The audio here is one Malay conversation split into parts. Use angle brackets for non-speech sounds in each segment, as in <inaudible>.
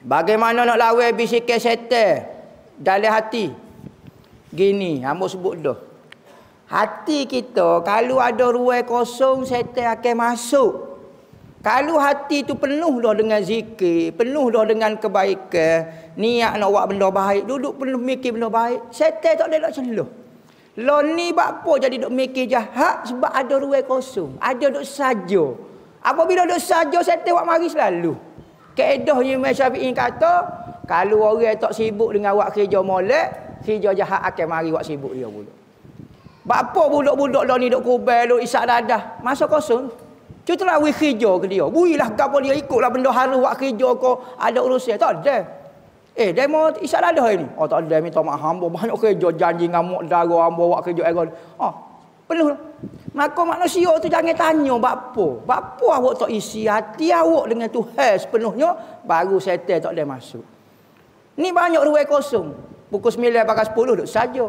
Bagaimana nak lawan bisikan setan dalam hati? Gini, ambo sebut dah. Hati kita kalau ada ruang kosong setan akan masuk. Kalau hati tu penuh dah dengan zikir, penuh dah dengan kebaikan, niat nak buat benda baik, duduk penuh mikir benda baik, setan tak boleh nak celah. Lo ni buat apa jadi duk mikir jahat sebab ada ruang kosong, ada duk saja. Apabila duk saja setan buat mari selalu. Kaedahnya Imam Syafi'i kata, kalau orang tak sibuk dengan buat kerja molek, kerja jahat akan mari buat sibuk dia pula. Bapa budak-budak lah ni duk kubel, duk isak dadah. Masa kosong. Cuma lah buat kerja ke dia. Builah kapa dia ikutlah benda haru wak kerja ke ada urusnya Tak ada. Eh, dia mau isak dadah ini. Oh tak ada, minta maaf. Hamba banyak kerja janji dengan mu'dara. Hamba buat kerja. Oh, Penuh. Maka manusia tu jangan tanya buat apa. Buat apa awak tak isi hati awak dengan Tuhan sepenuhnya baru setan tak boleh masuk. Ni banyak ruai kosong. Pukul 9 pagi 10 duk saja.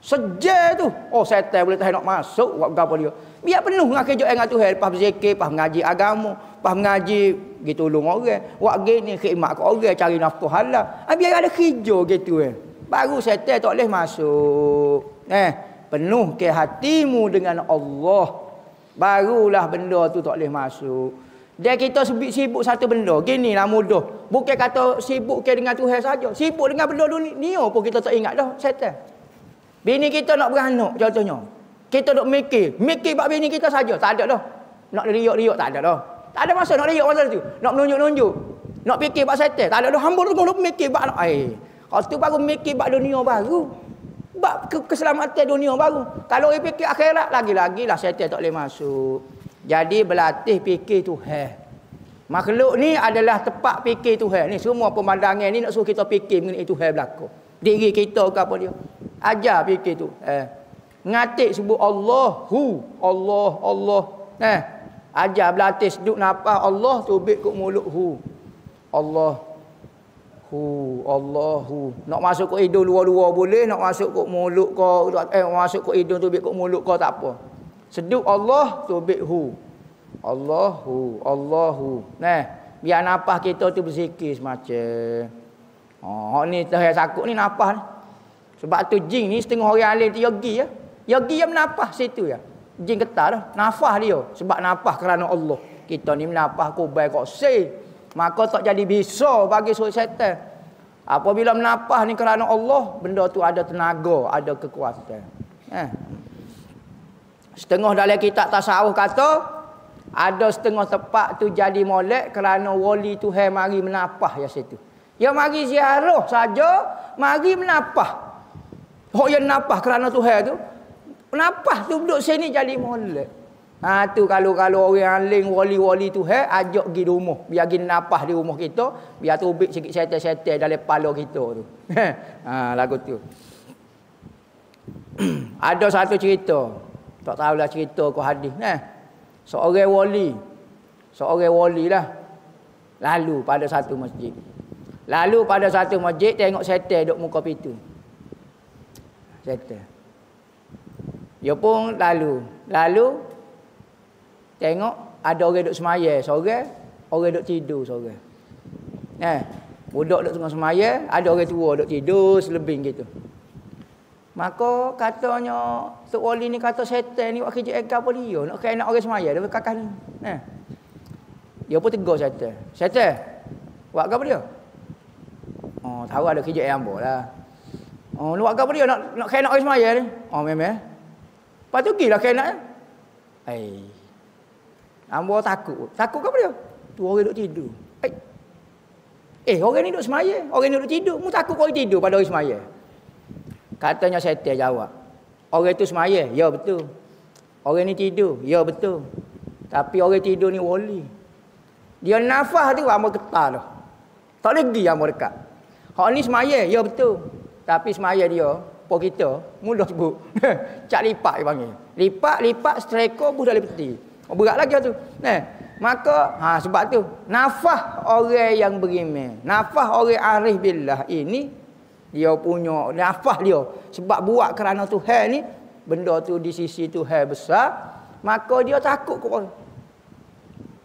Sejak tu, oh setan boleh tak nak masuk buat gapo dia. Biar penuh dengan kerja dengan Tuhan lepas berzikir, lepas mengaji agama, lepas mengaji gitu tolong orang. Buat gini khidmat kat orang cari nafkah halal. Ah biar ada kerja gitu eh. Baru setan tak boleh masuk. Eh penuh ke hatimu dengan Allah barulah benda tu tak boleh masuk dia kita sibuk, sibuk satu benda gini lah mudah bukan kata sibuk ke dengan Tuhan saja sibuk dengan benda tu ni pun kita tak ingat dah setan bini kita nak beranak contohnya kita nak mikir mikir bab bini kita saja tak ada dah nak riuk-riuk tak ada dah tak ada masa nak riuk masa tu nak menunjuk-nunjuk nak fikir bab setan tak ada dah hambur tu nak mikir bab anak eh kalau tu baru mikir bab dunia baru bab keselamatan dunia baru. Kalau dia fikir akhirat, lagi lagi lah syaitan tak boleh masuk. Jadi berlatih fikir heh. Makhluk ni adalah tempat fikir heh. Ni semua pemandangan ni nak suruh kita fikir mengenai Tuhan berlaku. Diri kita ke apa dia. Ajar fikir tu. Eh. Ngatik sebut Allah. Hu. Allah. Allah. Eh. Ajar berlatih seduk nafas Allah. Tubik ke mulut. Hu. Allah. Hu Allahu. Nak masuk ke hidung luar-luar boleh, nak masuk ke mulut kau, eh masuk ke hidung tubik kok mulut kau tak apa. Sedup Allah tubik hu. Allahu, Allahu. Nah, biar nafas kita tu berzikir macam, Oh, ni tak saya sakut ni nafas ni. Sebab tu jin ni setengah hari alim tu yogi ya. Yogi yang menapah situ ya. Jin ketar lah. Nafah dia. Sebab nafah kerana Allah. Kita ni menapah kubai kok say. Maka tak jadi bisa bagi suruh syaitan. Apabila menapah ni kerana Allah, benda tu ada tenaga, ada kekuatan. Eh. Setengah dalam kitab tasawuf kata, ada setengah tempat tu jadi molek kerana wali tu hai mari menapah ya situ. Ya mari ziarah saja, mari menapah. Oh yang menapah kerana Tuhan tu. Menapah tu duduk sini jadi molek. Ha, tu kalau kalau orang aling wali-wali tu he, ajak di rumah. Biar pergi napah di rumah kita. Biar tubik sikit setel-setel dalam pala kita tu. <laughs> ha, lagu tu. <clears throat> Ada satu cerita. Tak tahu lah cerita ke hadis. Ha. Seorang wali. Seorang wali lah. Lalu pada satu masjid. Lalu pada satu masjid tengok setel dok muka pintu. Setel. Dia pun lalu. Lalu Tengok ada orang duk semaya seorang, orang duk tidur seorang. Eh, budak duk tengah semaya, ada orang tua duk tidur selebih gitu. Maka katanya Tok Wali ni kata setan ni buat kerja eka apa dia? Ya, nak kena nak orang semaya dia kakak ni. Eh. Dia pun tegur setan. Setan, buat apa dia? Oh, tahu ada kerja yang ambo lah. Oh, lu buat apa dia nak nak kena orang semaya ni? Oh, memang. Patut gila kena. Eh. Ay. Hamba takut. Takut apa dia? Tu orang duduk tidur. Eh. Eh, orang ni duduk semaya. Orang ni duduk tidur. Mu takut kau tidur pada orang semaya. Katanya setan jawab. Orang tu semaya. Ya, betul. Orang ni tidur. Ya, betul. Tapi orang tidur ni wali. Dia nafas tu, hamba ketar tu. Tak lagi hamba dekat. Hak ni semaya. Ya, betul. Tapi semaya dia, apa kita, mudah sebut. <laughs> Cak lipat dia panggil. Lipak, lipak, streko buh dah lepeti. Oh, berat lagi tu. Nah, maka ha, sebab tu nafah orang yang beriman. Nafah orang arif billah ini dia punya nafah dia sebab buat kerana tu Tuhan ni benda tu di sisi tu Tuhan besar, maka dia takut kepada orang.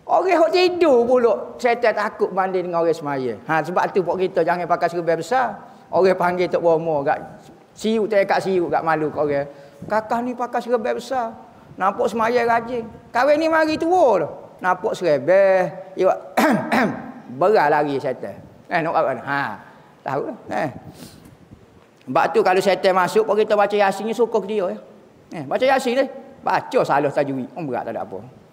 Orang hok tidur pula setan takut mandi dengan orang semaya. Ha sebab tu pok kita jangan pakai serban besar. Orang panggil tok bomo gak siuk tak eh, kat siuk gak malu kau orang. Kakak ni pakai serban besar. Nampak semaya rajin. Kawin ni mari tua dah. Nampak serebeh. Ia <coughs> berah lari syaitan. Eh, nak apa-apa? Ha, tahu lah. Eh. Sebab tu kalau syaitan masuk, kalau kita baca yasin ni, suka ke dia. Ya. Eh, baca yasin ni. Baca salah tajwid. Oh, berat tak ada apa.